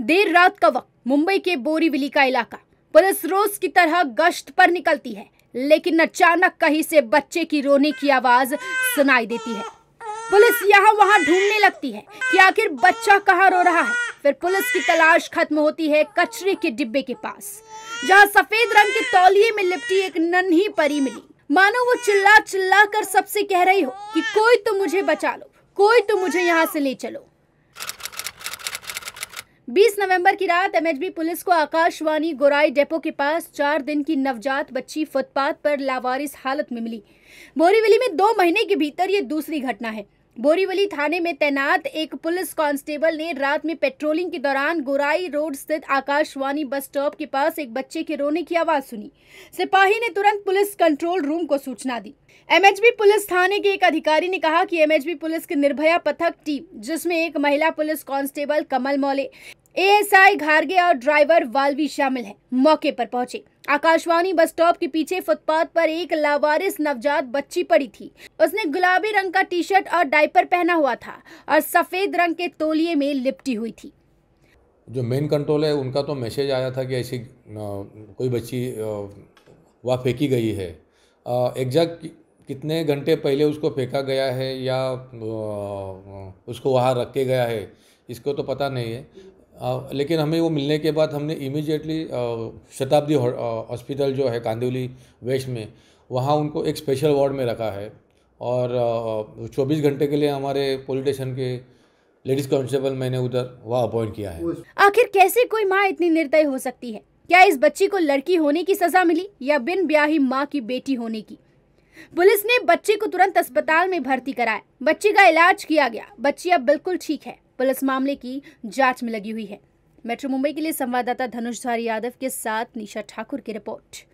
देर रात का वक्त मुंबई के बोरीविली का इलाका पुलिस रोज की तरह गश्त पर निकलती है लेकिन अचानक कहीं से बच्चे की रोने की आवाज सुनाई देती है पुलिस यहाँ वहाँ ढूंढने लगती है कि आखिर बच्चा कहाँ रो रहा है फिर पुलिस की तलाश खत्म होती है कचरे के डिब्बे के पास जहाँ सफेद रंग के तौलिए में लिपटी एक नन्ही परी मिली मानो वो चिल्ला चिल्ला कर सबसे कह रही हो कि कोई तो मुझे बचा लो कोई तो मुझे यहाँ से ले चलो 20 नवंबर की रात एमएचबी पुलिस को आकाशवाणी गोराई डेपो के पास चार दिन की नवजात बच्ची फुटपाथ पर लावारिस हालत में मिली बोरीवली में दो महीने के भीतर ये दूसरी घटना है बोरीवली थाने में तैनात एक पुलिस कांस्टेबल ने रात में पेट्रोलिंग के दौरान गोराई रोड स्थित आकाशवाणी बस स्टॉप के पास एक बच्चे के रोने की आवाज सुनी सिपाही ने तुरंत पुलिस कंट्रोल रूम को सूचना दी एमएचबी पुलिस थाने के एक अधिकारी ने कहा कि एमएचबी पुलिस की निर्भया पथक टीम जिसमें एक महिला police constable Kamal Maule ASI घारगे और ड्राइवर वालवी शामिल हैं मौके पर पहुंचे आकाशवाणी बस स्टॉप के पीछे फुटपाथ पर एक लावारिस नवजात बच्ची पड़ी थी उसने गुलाबी रंग का टी शर्ट और डायपर पहना हुआ था और सफेद रंग के तोलिए में लिपटी हुई थी जो मेन कंट्रोल है उनका तो मैसेज आया था कि ऐसी कोई बच्ची वहाँ फेंकी गई है एग्जैक्ट कितने घंटे पहले उसको फेंका गया है या उसको वहाँ रखे गया है इसको तो पता नहीं है लेकिन हमें वो मिलने के बाद हमने इमीजिएटली शताब्दी हॉस्पिटल जो है कांदिवली वेस्ट में वहाँ उनको एक स्पेशल वार्ड में रखा है और 24 घंटे के लिए हमारे पुलिस स्टेशन के लेडीज कांस्टेबल मैंने उधर वहाँ अपॉइंट किया है आखिर कैसे कोई माँ इतनी निर्दय हो सकती है क्या इस बच्ची को लड़की होने की सजा मिली या बिन ब्याही माँ की बेटी होने की पुलिस ने बच्चे को तुरंत अस्पताल में भर्ती कराया बच्ची का इलाज किया गया बच्ची अब बिल्कुल ठीक है पुलिस मामले की जांच में लगी हुई है मेट्रो मुंबई के लिए संवाददाता धनुषधारी यादव के साथ निशा ठाकुर की रिपोर्ट